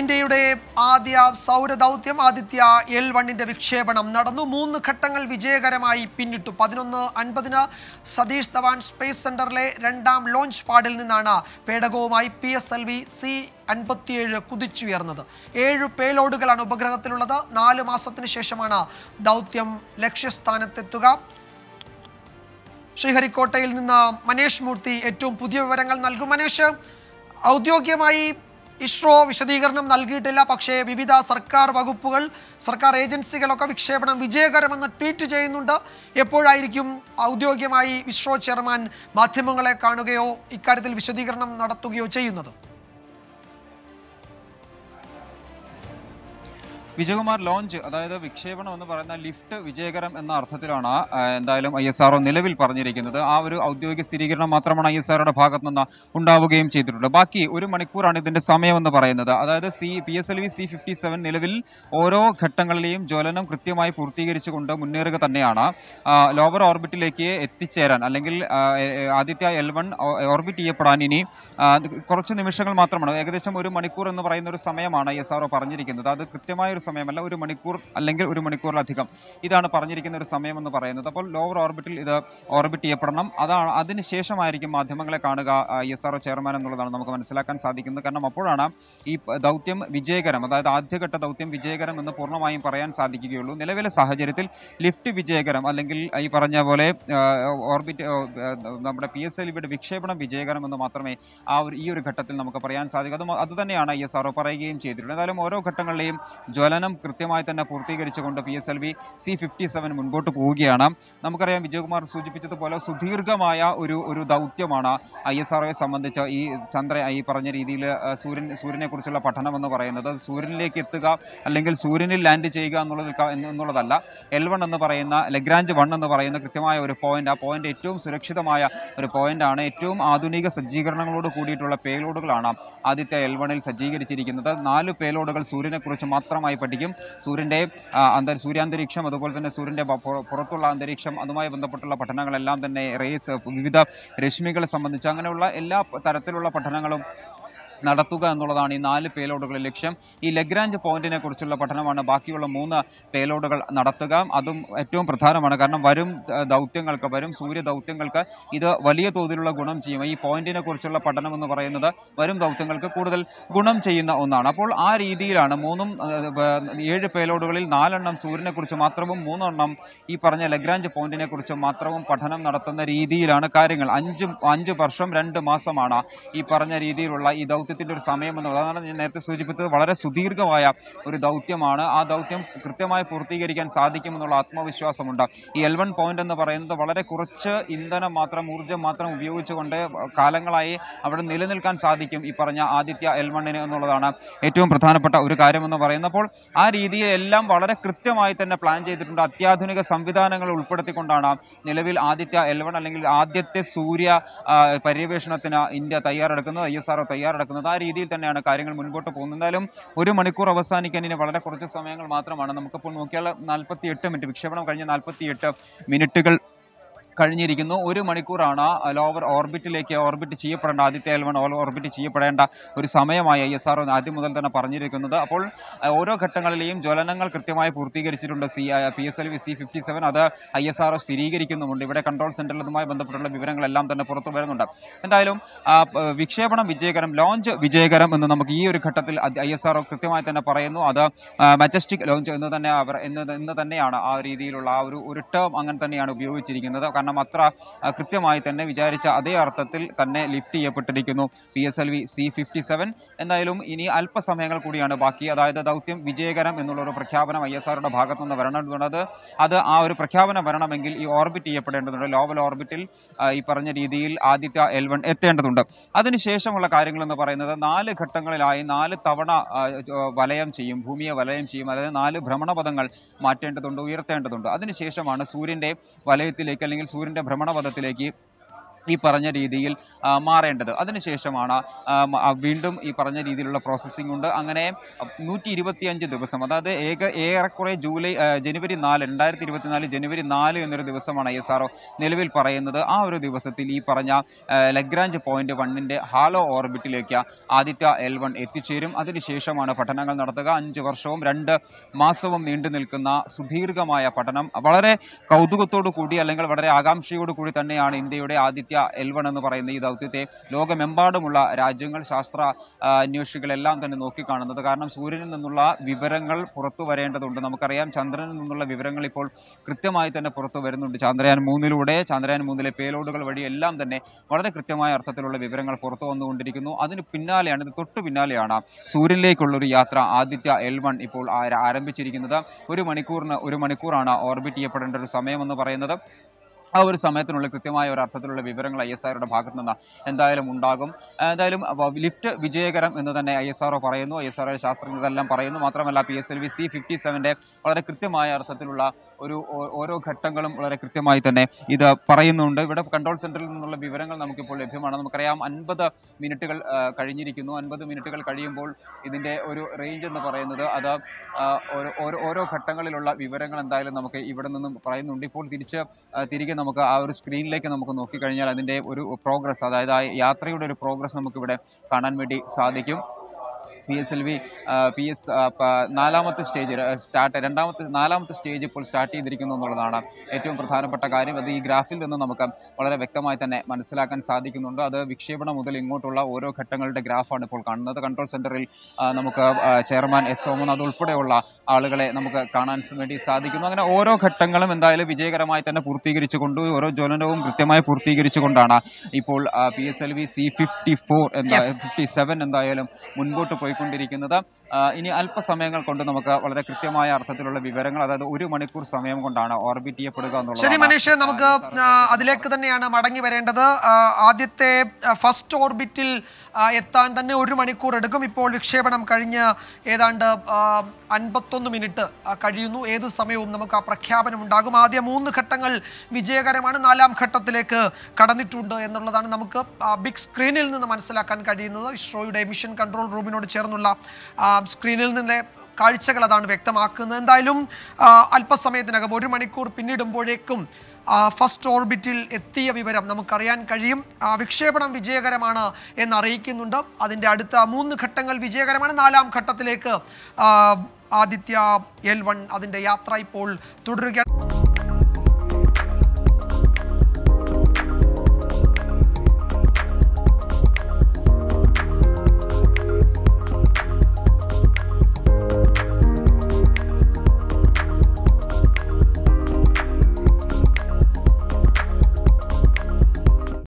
ഇന്ത്യയുടെ ആദ്യ സൗരദൗത്യം ആദിത്യ എൽ വണ്ണിന്റെ വിക്ഷേപണം നടന്നു മൂന്ന് ഘട്ടങ്ങൾ വിജയകരമായി പിന്നിട്ടു പതിനൊന്ന് അൻപതിന് സതീഷ് ധവാൻ സ്പേസ് സെന്ററിലെ രണ്ടാം ലോഞ്ച് പാഡിൽ നിന്നാണ് പേടകവുമായി P S L V C അൻപത്തിയേഴ് കുതിച്ചുയർന്നത് ഏഴ് പേലോഡുകളാണ് ഉപഗ്രഹത്തിലുള്ളത് നാല് മാസത്തിന് ശേഷമാണ് ദൗത്യം ലക്ഷ്യസ്ഥാനത്തെത്തുക ശ്രീഹരിക്കോട്ടയിൽ നിന്ന് മനേഷ് മൂർത്തി ഏറ്റവും പുതിയ വിവരങ്ങൾ നൽകും മനേഷ് ഔദ്യോഗികമായി ഇസ്രോ വിശദീകരണം നൽകിയിട്ടില്ല പക്ഷേ വിവിധ സർക്കാർ വകുപ്പുകൾ സർക്കാർ ഏജൻസികളൊക്കെ വിക്ഷേപണം വിജയകരമെന്ന് ട്വീറ്റ് ചെയ്യുന്നുണ്ട് എപ്പോഴായിരിക്കും ഔദ്യോഗികമായി ഇസ്രോ ചെയർമാൻ മാധ്യമങ്ങളെ കാണുകയോ ഇക്കാര്യത്തിൽ വിശദീകരണം നടത്തുകയോ ചെയ്യുന്നത് വിജയകുമാർ ലോഞ്ച് അതായത് വിക്ഷേപണം എന്ന് പറയുന്ന ലിഫ്റ്റ് വിജയകരം എന്ന അർത്ഥത്തിലാണ് എന്തായാലും ഐ എസ് ആർഒ നിലവിൽ പറഞ്ഞിരിക്കുന്നത് ആ ഒരു ഔദ്യോഗിക സ്ഥിരീകരണം മാത്രമാണ് ഐ എസ് ആർഒയുടെ ഭാഗത്തു നിന്ന് ഉണ്ടാവുകയും ചെയ്തിട്ടുള്ളത് ബാക്കി ഒരു മണിക്കൂറാണ് ഇതിൻ്റെ സമയമെന്ന് പറയുന്നത് അതായത് C P S L V C fifty seven നിലവിൽ ഓരോ ഘട്ടങ്ങളിലെയും ജ്വലനം കൃത്യമായി പൂർത്തീകരിച്ചുകൊണ്ട് മുന്നേറുക തന്നെയാണ് ലോവർ ഓർബിറ്റിലേക്ക് എത്തിച്ചേരാൻ അല്ലെങ്കിൽ ആദിത്യ എൽ വൺ ഓർബിറ്റ് ചെയ്യപ്പെടാൻ ഇനി കുറച്ച് നിമിഷങ്ങൾ മാത്രമാണ് ഏകദേശം ഒരു മണിക്കൂർ എന്ന് പറയുന്ന ഒരു സമയമാണ് ഐ എസ് ആർഒ പറഞ്ഞിരിക്കുന്നത് അത് കൃത്യമായ ഒരു സമയമല്ല ഒരു മണിക്കൂർ അല്ലെങ്കിൽ ഒരു മണിക്കൂറിലധികം ഇതാണ് പറഞ്ഞിരിക്കുന്ന ഒരു സമയമെന്ന് പറയുന്നത് അപ്പോൾ ലോവർ ഓർബിറ്റിൽ ഇത് ഓർബിറ്റ് ചെയ്യപ്പെടണം അതാണ് അതിനുശേഷമായിരിക്കും മാധ്യമങ്ങളെ കാണുക ഇ എസ് ആർ ചെയർമാൻ എന്നുള്ളതാണ് നമുക്ക് മനസ്സിലാക്കാൻ സാധിക്കുന്നത് കാരണം അപ്പോഴാണ് ഈ ദൗത്യം വിജയകരം അതായത് ആദ്യഘട്ട ദൗത്യം വിജയകരം എന്ന് പൂർണ്ണമായും പറയാൻ സാധിക്കുകയുള്ളൂ നിലവിലെ സാഹചര്യത്തിൽ ലിഫ്റ്റ് വിജയകരം അല്ലെങ്കിൽ ഈ പറഞ്ഞ പോലെ ഓർബിറ്റ് നമ്മുടെ പി എസ് എൽ വിക്ഷേപണം വിജയകരം എന്ന് മാത്രമേ ആ ഒരു ഈ ഒരു ഘട്ടത്തിൽ നമുക്ക് പറയാൻ സാധിക്കൂ അത് അതുതന്നെയാണ് ഇ എസ് ആർ പറയുകയും ചെയ്തിട്ടുള്ളത് എന്തായാലും ഓരോ ഘട്ടങ്ങളിലെയും ജ്വല ചലനം കൃത്യമായി തന്നെ പൂർത്തീകരിച്ചുകൊണ്ട് P S L V C fifty seven മുൻപോട്ട് പോവുകയാണ് നമുക്കറിയാം വിജയകുമാർ സൂചിപ്പിച്ചതുപോലെ സുദീർഘമായ ഒരു ഒരു ദൗത്യമാണ് ഐ എസ് ആർ സംബന്ധിച്ച് ഈ ചന്ദ്ര ഈ പറഞ്ഞ രീതിയിൽ സൂര്യൻ സൂര്യനെക്കുറിച്ചുള്ള പഠനം എന്ന് പറയുന്നത് സൂര്യനിലേക്ക് എത്തുക അല്ലെങ്കിൽ സൂര്യനിൽ ലാൻഡ് ചെയ്യുക എന്നുള്ളത് എന്നുള്ളതല്ല എൽ വൺ എന്ന് പറയുന്ന ലഗ്രാഞ്ച് വൺ എന്ന് പറയുന്ന കൃത്യമായ ഒരു പോയിന്റ് ആ പോയിന്റ് ഏറ്റവും സുരക്ഷിതമായ ഒരു പോയിന്റാണ് ഏറ്റവും ആധുനിക സജ്ജീകരണങ്ങളോട് കൂടിയിട്ടുള്ള പേലോഡുകളാണ് ആദ്യത്തെ എൽ വണിൽ സജ്ജീകരിച്ചിരിക്കുന്നത് നാല് പേലോഡുകൾ സൂര്യനെക്കുറിച്ച് മാത്രമായി പഠിക്കും സൂര്യൻ്റെ അന്തര സൂര്യാന്തരീക്ഷം അതുപോലെ തന്നെ സൂര്യൻ്റെ പുറത്തുള്ള അന്തരീക്ഷം അതുമായി ബന്ധപ്പെട്ടുള്ള പഠനങ്ങളെല്ലാം തന്നെ റേസ് വിവിധ രശ്മികളെ സംബന്ധിച്ച് അങ്ങനെയുള്ള എല്ലാ തരത്തിലുള്ള പഠനങ്ങളും നടത്തുക എന്നുള്ളതാണ് ഈ നാല് പേലോഡുകളുടെ ലക്ഷ്യം ഈ ലഗ്രാഞ്ച് പോയിന്റിനെ കുറിച്ചുള്ള പഠനമാണ് ബാക്കിയുള്ള മൂന്ന് പേലോഡുകൾ നടത്തുക അതും ഏറ്റവും പ്രധാനമാണ് കാരണം വരും ദൗത്യങ്ങൾക്ക് വരും സൂര്യ ദൗത്യങ്ങൾക്ക് ഇത് വലിയ തോതിലുള്ള ഗുണം ചെയ്യും ഈ പോയിന്റിനെ കുറിച്ചുള്ള പഠനം എന്ന് പറയുന്നത് വരും ദൗത്യങ്ങൾക്ക് കൂടുതൽ ഗുണം ചെയ്യുന്ന ഒന്നാണ് അപ്പോൾ ആ രീതിയിലാണ് മൂന്നും ഏഴ് പേലോഡുകളിൽ നാലെണ്ണം സൂര്യനെക്കുറിച്ച് മാത്രവും മൂന്നെണ്ണം ഈ പറഞ്ഞ ലഗ്രാഞ്ച് പോയിന്റിനെ കുറിച്ച് മാത്രവും പഠനം നടത്തുന്ന രീതിയിലാണ് കാര്യങ്ങൾ അഞ്ച് അഞ്ച് വർഷം രണ്ട് മാസമാണ് ഈ പറഞ്ഞ രീതിയിലുള്ള ഈ ദൗത്യ ദൗത്യത്തിൻ്റെ ഒരു സമയമെന്ന് അതാണ് ഞാൻ നേരത്തെ സൂചിപ്പിച്ചത് വളരെ സുദീർഘമായ ഒരു ദൗത്യമാണ് ആ ദൗത്യം കൃത്യമായി പൂർത്തീകരിക്കാൻ സാധിക്കുമെന്നുള്ള ആത്മവിശ്വാസമുണ്ട് ഈ എൽ പോയിന്റ് എന്ന് പറയുന്നത് വളരെ കുറച്ച് ഇന്ധനം മാത്രം ഊർജ്ജം മാത്രം ഉപയോഗിച്ചുകൊണ്ട് കാലങ്ങളായി അവിടെ നിലനിൽക്കാൻ സാധിക്കും ഈ പറഞ്ഞ ആദിത്യ എൽ വണ്ണിന് എന്നുള്ളതാണ് ഏറ്റവും പ്രധാനപ്പെട്ട ഒരു കാര്യമെന്ന് പറയുന്നപ്പോൾ ആ രീതിയിൽ എല്ലാം വളരെ കൃത്യമായി തന്നെ പ്ലാൻ ചെയ്തിട്ടുണ്ട് അത്യാധുനിക സംവിധാനങ്ങൾ ഉൾപ്പെടുത്തിക്കൊണ്ടാണ് നിലവിൽ ആദിത്യ എൽ അല്ലെങ്കിൽ ആദ്യത്തെ സൂര്യ പര്യവേഷണത്തിന് ഇന്ത്യ തയ്യാറെടുക്കുന്നത് ഐ എസ് ആർ നടക്കുന്നത് ആ രീതിയിൽ തന്നെയാണ് കാര്യങ്ങൾ മുൻപോട്ട് പോകുന്നത് എന്തായാലും ഒരു മണിക്കൂർ അവസാനിക്കാൻ ഇനി വളരെ കുറച്ച് സമയങ്ങൾ മാത്രമാണ് നമുക്കിപ്പോൾ നോക്കിയാൽ നാൽപ്പത്തി മിനിറ്റ് വിക്ഷേപണം കഴിഞ്ഞ നാൽപ്പത്തി മിനിറ്റുകൾ കഴിഞ്ഞിരിക്കുന്നു ഒരു മണിക്കൂറാണ് ലോവർ ഓർബിറ്റിലേക്ക് ഓർബിറ്റ് ചെയ്യപ്പെടേണ്ട ആദ്യത്തെ എൽ വൺ ഓർബിറ്റ് ചെയ്യപ്പെടേണ്ട ഒരു സമയമായി ഐ എസ് ആർ ആദ്യം മുതൽ തന്നെ പറഞ്ഞിരിക്കുന്നത് അപ്പോൾ ഓരോ ഘട്ടങ്ങളിലെയും ജ്വലനങ്ങൾ കൃത്യമായി പൂർത്തീകരിച്ചിട്ടുണ്ട് C P S L V C fifty seven അത് ഐ എസ് ആർ സ്ഥിരീകരിക്കുന്നുമുണ്ട് ഇവിടെ കൺട്രോൾ സെൻറ്ററിൽ ഇതുമായി ബന്ധപ്പെട്ടുള്ള വിവരങ്ങളെല്ലാം തന്നെ പുറത്തു വരുന്നുണ്ട് എന്തായാലും വിക്ഷേപണം വിജയകരം ലോഞ്ച് വിജയകരം എന്ന് നമുക്ക് ഈ ഒരു ഘട്ടത്തിൽ ഐ എസ് ആർ കൃത്യമായി തന്നെ പറയുന്നു അത് മജസ്റ്റിക് ലോഞ്ച് എന്ന് തന്നെ അവർ എന്ന് തന്നെയാണ് ആ രീതിയിലുള്ള ആ ഒരു ഒരു ടേം അങ്ങനെ തന്നെയാണ് ഉപയോഗിച്ചിരിക്കുന്നത് കാരണം അത്ര കൃത്യമായി തന്നെ വിചാരിച്ച അതേ അർത്ഥത്തിൽ തന്നെ ലിഫ്റ്റ് ചെയ്യപ്പെട്ടിരിക്കുന്നു P S L V C fifty seven എന്തായാലും ഇനി അല്പസമയങ്ങൾ കൂടിയാണ് ബാക്കി അതായത് ദൗത്യം വിജയകരം എന്നുള്ള ഒരു പ്രഖ്യാപനം ഐ എസ് ആറുടെ ഭാഗത്തുനിന്ന് വരണമെന്നുള്ളത് അത് ആ ഒരു പ്രഖ്യാപനം വരണമെങ്കിൽ ഈ ഓർബിറ്റ് ചെയ്യപ്പെടേണ്ടതുണ്ട് ലോവൽ ഓർബിറ്റിൽ ഈ പറഞ്ഞ രീതിയിൽ ആദിത്യ എൽ വൺ എത്തേണ്ടതുണ്ട് അതിനുശേഷമുള്ള കാര്യങ്ങളെന്ന് പറയുന്നത് നാല് ഘട്ടങ്ങളിലായി നാല് തവണ വലയം ചെയ്യും ഭൂമിയെ വലയം ചെയ്യും അതായത് നാല് ഭ്രമണപഥങ്ങൾ മാറ്റേണ്ടതുണ്ട് ഉയർത്തേണ്ടതുണ്ട് അതിനുശേഷമാണ് സൂര്യൻ്റെ വലയത്തിലേക്ക് അല്ലെങ്കിൽ സൂര്യൻ്റെ ഭ്രമണപഥത്തിലേക്ക് ഈ പറഞ്ഞ രീതിയിൽ മാറേണ്ടത് അതിനുശേഷമാണ് വീണ്ടും ഈ പറഞ്ഞ രീതിയിലുള്ള പ്രോസസ്സിംഗ് ഉണ്ട് അങ്ങനെ നൂറ്റി ഇരുപത്തിയഞ്ച് ദിവസം അതായത് ഏക ഏറെക്കുറെ ജൂലൈ ജനുവരി നാല് രണ്ടായിരത്തി ഇരുപത്തിനാല് ജനുവരി നാല് എന്നൊരു ദിവസമാണ് ഐ എസ് ആർ നിലവിൽ പറയുന്നത് ആ ഒരു ദിവസത്തിൽ ഈ പറഞ്ഞ ലഗ്രാഞ്ച് പോയിന്റ് വണ്ണിൻ്റെ ഹാലോ ഓർബിറ്റിലേക്ക് ആദിത്യ എൽ വൺ എത്തിച്ചേരും അതിനുശേഷമാണ് പഠനങ്ങൾ നടത്തുക അഞ്ച് വർഷവും രണ്ട് മാസവും നീണ്ടു നിൽക്കുന്ന സുദീർഘമായ പഠനം വളരെ കൗതുകത്തോടു കൂടി അല്ലെങ്കിൽ വളരെ ആകാംക്ഷയോടു കൂടി തന്നെയാണ് ഇന്ത്യയുടെ ആദിത്യ എൽ വൺ എന്ന് പറയുന്ന ഈ ദൗത്യത്തെ ലോകമെമ്പാടുമുള്ള രാജ്യങ്ങൾ ശാസ്ത്ര അന്വേഷികളെല്ലാം തന്നെ നോക്കിക്കാണുന്നത് കാരണം സൂര്യനിൽ നിന്നുള്ള വിവരങ്ങൾ പുറത്തു വരേണ്ടതുണ്ട് നമുക്കറിയാം ചന്ദ്രനിൽ നിന്നുള്ള വിവരങ്ങൾ ഇപ്പോൾ കൃത്യമായി തന്നെ പുറത്തു വരുന്നുണ്ട് ചന്ദ്രയാൻ മൂന്നിലൂടെ ചന്ദ്രയാൻ മൂന്നിലെ പേലോഡുകൾ വഴി എല്ലാം തന്നെ വളരെ കൃത്യമായ അർത്ഥത്തിലുള്ള വിവരങ്ങൾ പുറത്തു വന്നുകൊണ്ടിരിക്കുന്നു അതിന് പിന്നാലെയാണ് ഇത് തൊട്ടു പിന്നാലെയാണ് സൂര്യനിലേക്കുള്ള ഒരു യാത്ര ആദിത്യ എൽ വൺ ഇപ്പോൾ ആരംഭിച്ചിരിക്കുന്നത് ഒരു മണിക്കൂറിന് ഒരു മണിക്കൂറാണ് ഓർബിറ്റ് ചെയ്യപ്പെടേണ്ട ഒരു സമയമെന്ന് പറയുന്നത് ആ ഒരു സമയത്തിനുള്ളിൽ കൃത്യമായ ഒരു അർത്ഥത്തിലുള്ള വിവരങ്ങൾ ഐ എസ് ആറുടെ ഭാഗത്തു നിന്ന് എന്തായാലും ഉണ്ടാകും എന്തായാലും ലിഫ്റ്റ് വിജയകരം എന്ന് തന്നെ ഐ എസ് ആർഒ പറയുന്നു ഐ എസ് ആർഒ ശാസ്ത്രജ്ഞരെല്ലാം പറയുന്നു മാത്രമല്ല P S L V C fifty സെവൻ്റെ വളരെ കൃത്യമായ അർത്ഥത്തിലുള്ള ഒരു ഓരോ ഘട്ടങ്ങളും വളരെ കൃത്യമായി തന്നെ ഇത് പറയുന്നുണ്ട് ഇവിടെ കൺട്രോൾ സെൻറ്ററിൽ നിന്നുള്ള വിവരങ്ങൾ നമുക്കിപ്പോൾ ലഭ്യമാണ് നമുക്കറിയാം അൻപത് മിനിറ്റുകൾ കഴിഞ്ഞിരിക്കുന്നു അൻപത് മിനിറ്റുകൾ കഴിയുമ്പോൾ ഇതിൻ്റെ ഒരു റേഞ്ച് എന്ന് പറയുന്നത് അത് ഓരോ ഘട്ടങ്ങളിലുള്ള വിവരങ്ങൾ എന്തായാലും നമുക്ക് ഇവിടെ നിന്നും പറയുന്നുണ്ട് ഇപ്പോൾ തിരിച്ച് തിരികെ നമുക്ക് ആ ഒരു സ്ക്രീനിലേക്ക് നമുക്ക് നോക്കിക്കഴിഞ്ഞാൽ അതിൻ്റെ ഒരു പ്രോഗ്രസ് അതായത് ആ യാത്രയുടെ ഒരു പ്രോഗ്രസ് നമുക്കിവിടെ കാണാൻ വേണ്ടി സാധിക്കും P S L V P S നാലാമത്തെ സ്റ്റേജ് സ്റ്റാർട്ട് രണ്ടാമത്തെ നാലാമത്തെ സ്റ്റേജ് ഇപ്പോൾ സ്റ്റാർട്ട് ചെയ്തിരിക്കുന്നു എന്നുള്ളതാണ് ഏറ്റവും പ്രധാനപ്പെട്ട കാര്യം അത് ഈ ഗ്രാഫിൽ നിന്ന് നമുക്ക് വളരെ വ്യക്തമായി തന്നെ മനസ്സിലാക്കാൻ സാധിക്കുന്നുണ്ട് അത് വിക്ഷേപണം മുതൽ ഇങ്ങോട്ടുള്ള ഓരോ ഘട്ടങ്ങളുടെ ഗ്രാഫാണ് ഇപ്പോൾ കാണുന്നത് കൺട്രോൾ സെൻറ്ററിൽ നമുക്ക് ചെയർമാൻ എസ് സോമനാഥ് ഉൾപ്പെടെയുള്ള ആളുകളെ നമുക്ക് കാണാൻ വേണ്ടി സാധിക്കുന്നു അങ്ങനെ ഓരോ ഘട്ടങ്ങളും എന്തായാലും വിജയകരമായി തന്നെ പൂർത്തീകരിച്ചു കൊണ്ട് ഓരോ ജ്വലനവും കൃത്യമായി പൂർത്തീകരിച്ചുകൊണ്ടാണ് ഇപ്പോൾ P S L V C fifty four എന്തായാലും ഫിഫ്റ്റി സെവൻ എന്തായാലും മുൻപോട്ട് പോയി പോയിക്കൊണ്ടിരിക്കുന്നത് ഇനി അല്പസമയങ്ങൾ കൊണ്ട് നമുക്ക് വളരെ കൃത്യമായ അർത്ഥത്തിലുള്ള വിവരങ്ങൾ അതായത് ഒരു മണിക്കൂർ സമയം കൊണ്ടാണ് ഓർബിറ്റ് ചെയ്യപ്പെടുക എന്നുള്ളത് ശരി മനീഷ് നമുക്ക് അതിലേക്ക് തന്നെയാണ് മടങ്ങി വരേണ്ടത് ആദ്യത്തെ ഫസ്റ്റ് ഓർബിറ്റിൽ എത്താൻ തന്നെ ഒരു മണിക്കൂർ എടുക്കും ഇപ്പോൾ വിക്ഷേപണം കഴിഞ്ഞ് ഏതാണ്ട് അൻപത്തൊന്ന് മിനിറ്റ് കഴിയുന്നു ഏത് സമയവും നമുക്ക് ആ പ്രഖ്യാപനം ഉണ്ടാകും ആദ്യ മൂന്ന് ഘട്ടങ്ങൾ വിജയകരമാണ് നാലാം ഘട്ടത്തിലേക്ക് കടന്നിട്ടുണ്ട് എന്നുള്ളതാണ് നമുക്ക് ബിഗ് സ്ക്രീനിൽ നിന്ന് മനസ്സിലാക്കാൻ കഴിയുന്നത് ഇസ്രോയുടെ മിഷൻ കൺട്രോൾ റൂമിനോട് ചേർന്ന് ചേർന്നുള്ള സ്ക്രീനിൽ നിന്ന് കാഴ്ചകൾ അതാണ് വ്യക്തമാക്കുന്നത് എന്തായാലും അല്പസമയത്തിനകം ഒരു മണിക്കൂർ പിന്നിടുമ്പോഴേക്കും ഫസ്റ്റ് ഓർബിറ്റിൽ എത്തിയ വിവരം നമുക്കറിയാൻ കഴിയും വിക്ഷേപണം വിജയകരമാണ് എന്നറിയിക്കുന്നുണ്ട് അതിൻ്റെ അടുത്ത മൂന്ന് ഘട്ടങ്ങൾ വിജയകരമാണ് നാലാം ഘട്ടത്തിലേക്ക് ആദിത്യ എൽ വൺ അതിൻ്റെ യാത്ര ഇപ്പോൾ തുടരുകയാണ്